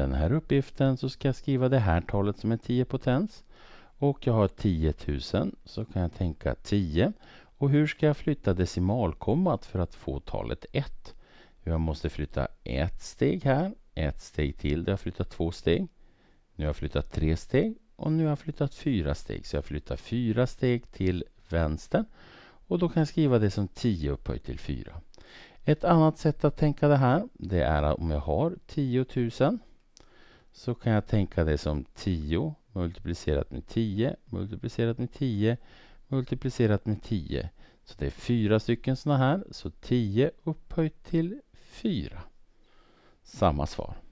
den här uppgiften så ska jag skriva det här talet som är 10 potens. Och jag har 10 000 så kan jag tänka 10. Och hur ska jag flytta decimalkommat för att få talet 1? Jag måste flytta ett steg här, ett steg till där jag flyttat två steg. Nu har jag flyttat tre steg och nu har jag flyttat fyra steg. Så jag flyttar fyra steg till vänster och då kan jag skriva det som 10 upphöjt till 4. Ett annat sätt att tänka det här, det är om jag har 10 000 så kan jag tänka det som 10 multiplicerat med 10 multiplicerat med 10 multiplicerat med 10. Så det är fyra stycken sådana här, så 10 upphöjt till 4. Samma svar.